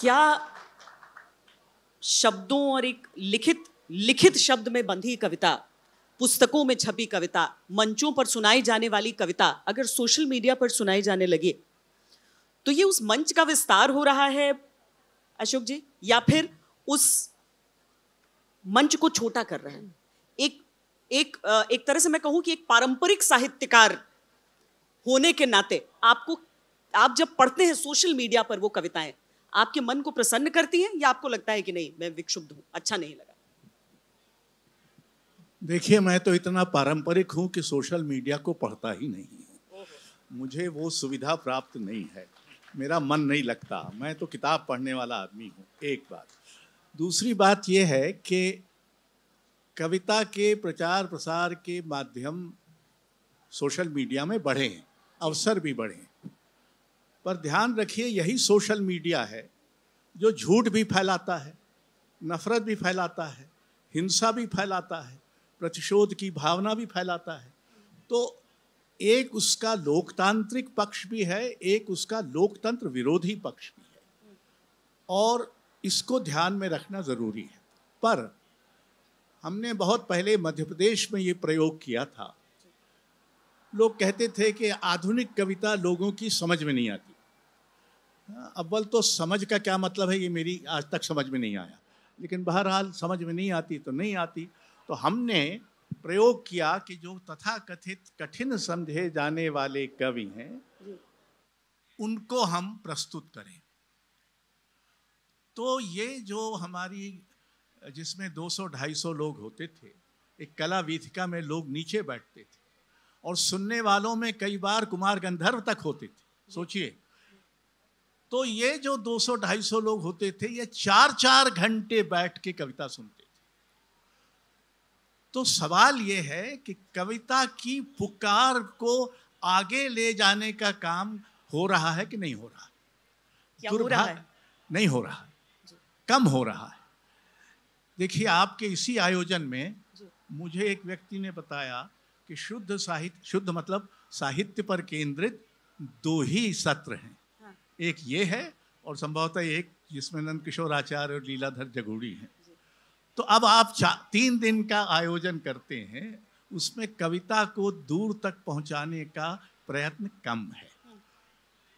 क्या शब्दों और एक लिखित लिखित शब्द में बंधी कविता पुस्तकों में छपी कविता मंचों पर सुनाई जाने वाली कविता अगर सोशल मीडिया पर सुनाई जाने लगी तो ये उस मंच का विस्तार हो रहा है अशोक जी या फिर उस मंच को छोटा कर रहे हैं एक एक एक तरह से मैं कहूं कि एक पारंपरिक साहित्यकार होने के नाते आपको आप जब पढ़ते हैं सोशल मीडिया पर वो कविताएं आपके मन को प्रसन्न करती है या आपको लगता है कि नहीं मैं विक्षुब्ध हूं अच्छा नहीं लगा देखिए मैं तो इतना पारंपरिक हूं कि सोशल मीडिया को पढ़ता ही नहीं है मुझे वो सुविधा प्राप्त नहीं है मेरा मन नहीं लगता मैं तो किताब पढ़ने वाला आदमी हूँ एक बात दूसरी बात यह है कि कविता के प्रचार प्रसार के माध्यम सोशल मीडिया में बढ़े हैं अवसर भी बढ़े हैं पर ध्यान रखिए यही सोशल मीडिया है जो झूठ भी फैलाता है नफरत भी फैलाता है हिंसा भी फैलाता है प्रतिशोध की भावना भी फैलाता है तो एक उसका लोकतांत्रिक पक्ष भी है एक उसका लोकतंत्र विरोधी पक्ष भी है और इसको ध्यान में रखना ज़रूरी है पर हमने बहुत पहले मध्य प्रदेश में ये प्रयोग किया था लोग कहते थे कि आधुनिक कविता लोगों की समझ में नहीं आती हाँ, अव्वल तो समझ का क्या मतलब है ये मेरी आज तक समझ में नहीं आया लेकिन बहरहाल समझ में नहीं आती तो नहीं आती तो हमने प्रयोग किया कि जो तथा कथित कठिन समझे जाने वाले कवि हैं उनको हम प्रस्तुत करें तो ये जो हमारी जिसमें 200-250 लोग होते थे एक कला वीथिका में लोग नीचे बैठते थे और सुनने वालों में कई बार कुमार गंधर्व तक होते थे सोचिए तो ये जो 200-250 लोग होते थे ये चार चार घंटे बैठ के कविता सुनते थे तो सवाल ये है कि कविता की पुकार को आगे ले जाने का काम हो रहा है कि नहीं हो रहा क्या हो रहा है नहीं हो रहा कम हो रहा है देखिए आपके इसी आयोजन में मुझे एक व्यक्ति ने बताया कि शुद्ध साहित्य शुद्ध मतलब साहित्य पर केंद्रित दो ही सत्र हैं एक ये है और संभवतः एक जिसमें नंद किशोर आचार्य और लीलाधर जगोड़ी हैं तो अब आप तीन दिन का आयोजन करते हैं उसमें कविता को दूर तक पहुंचाने का प्रयत्न कम है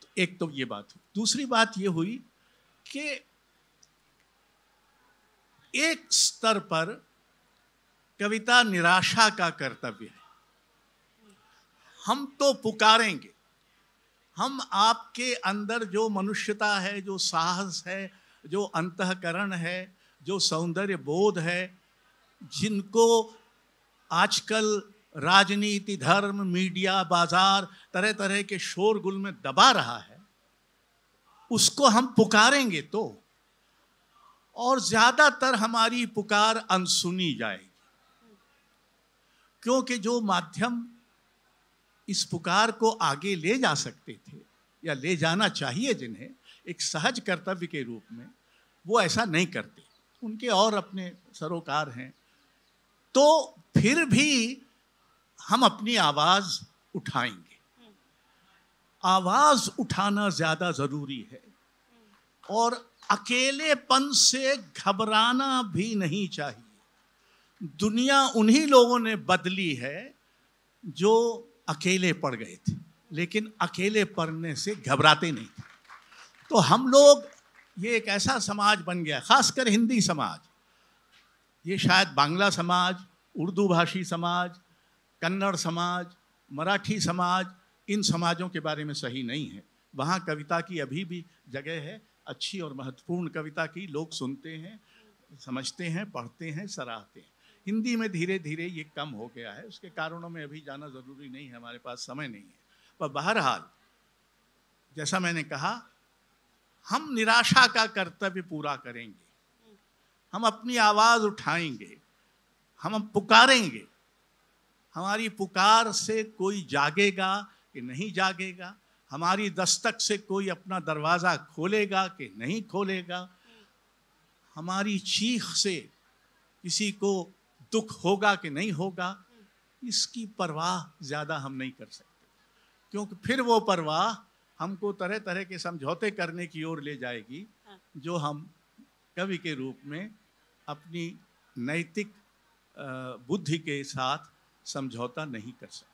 तो एक तो ये बात हुई दूसरी बात ये हुई कि एक स्तर पर कविता निराशा का कर्तव्य है हम तो पुकारेंगे हम आपके अंदर जो मनुष्यता है जो साहस है जो अंतकरण है जो सौंदर्य बोध है जिनको आजकल राजनीति धर्म मीडिया बाजार तरह तरह के शोरगुल में दबा रहा है उसको हम पुकारेंगे तो और ज़्यादातर हमारी पुकार अनसुनी जाएगी क्योंकि जो माध्यम इस पुकार को आगे ले जा सकते थे या ले जाना चाहिए जिन्हें एक सहज कर्तव्य के रूप में वो ऐसा नहीं करते उनके और अपने सरोकार हैं तो फिर भी हम अपनी आवाज़ उठाएंगे आवाज़ उठाना ज़्यादा ज़रूरी है और अकेलेपन से घबराना भी नहीं चाहिए दुनिया उन्हीं लोगों ने बदली है जो अकेले पड़ गए थे लेकिन अकेले पड़ने से घबराते नहीं थे तो हम लोग ये एक ऐसा समाज बन गया खासकर हिंदी समाज ये शायद बांग्ला समाज उर्दू भाषी समाज कन्नड़ समाज मराठी समाज इन समाजों के बारे में सही नहीं है वहाँ कविता की अभी भी जगह है अच्छी और महत्वपूर्ण कविता की लोग सुनते हैं समझते हैं पढ़ते हैं सराहते हैं हिंदी में धीरे धीरे ये कम हो गया है उसके कारणों में अभी जाना ज़रूरी नहीं है हमारे पास समय नहीं है पर बहरहाल जैसा मैंने कहा हम निराशा का कर्तव्य पूरा करेंगे हम अपनी आवाज़ उठाएंगे हम पुकारेंगे हमारी पुकार से कोई जागेगा कि नहीं जागेगा हमारी दस्तक से कोई अपना दरवाज़ा खोलेगा कि नहीं खोलेगा हमारी चीख से किसी को दुख होगा कि नहीं होगा इसकी परवाह ज़्यादा हम नहीं कर सकते क्योंकि फिर वो परवाह हमको तरह तरह के समझौते करने की ओर ले जाएगी हाँ। जो हम कवि के रूप में अपनी नैतिक बुद्धि के साथ समझौता नहीं कर सकते